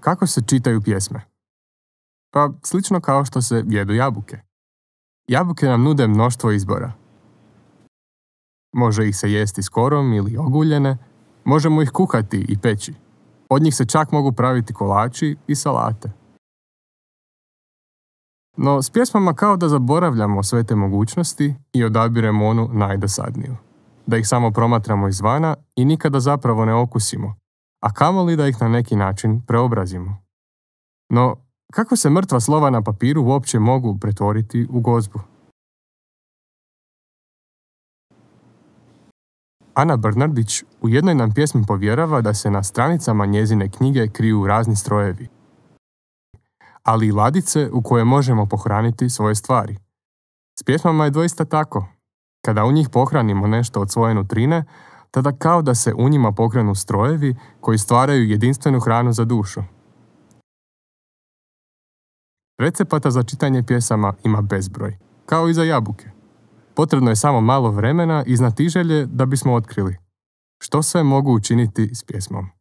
Kako se čitaju pjesme? Pa slično kao što se jedu jabuke. Jabuke nam nude mnoštvo izbora. Može ih se jesti s korom ili oguljene, možemo ih kuhati i peći. Od njih se čak mogu praviti kolači i salate. No s pjesmama kao da zaboravljamo sve te mogućnosti i odabiremo onu najdosadniju. Da ih samo promatramo izvana i nikada zapravo ne okusimo, a kamoli da ih na neki način preobrazimo. No, kako se mrtva slova na papiru uopće mogu pretvoriti u gozbu? Ana Bernardić u jednoj nam pjesmi povjerava da se na stranicama njezine knjige kriju razni strojevi, ali i ladice u koje možemo pohraniti svoje stvari. S pjesmama je doista tako. Kada u njih pohranimo nešto od svoje nutrine, tada kao da se u njima pokrenu strojevi koji stvaraju jedinstvenu hranu za dušu. Recepata za čitanje pjesama ima bezbroj, kao i za jabuke. Potrebno je samo malo vremena i znatiželje da bismo otkrili što sve mogu učiniti s pjesmom.